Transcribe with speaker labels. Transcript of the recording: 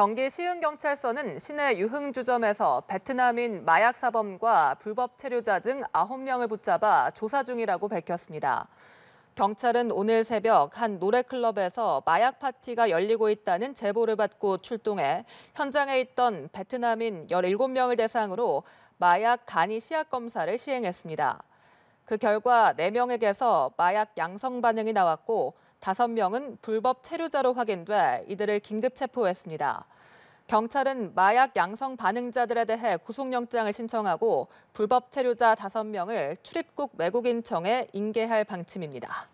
Speaker 1: 경기 시흥경찰서는 시내 유흥주점에서 베트남인 마약사범과 불법 체류자 등 9명을 붙잡아 조사 중이라고 밝혔습니다. 경찰은 오늘 새벽 한 노래클럽에서 마약 파티가 열리고 있다는 제보를 받고 출동해 현장에 있던 베트남인 17명을 대상으로 마약 간이 시약 검사를 시행했습니다. 그 결과 4명에게서 마약 양성 반응이 나왔고 다섯 명은 불법 체류자로 확인돼 이들을 긴급 체포했습니다. 경찰은 마약 양성 반응자들에 대해 구속영장을 신청하고 불법 체류자 다섯 명을 출입국 외국인청에 인계할 방침입니다.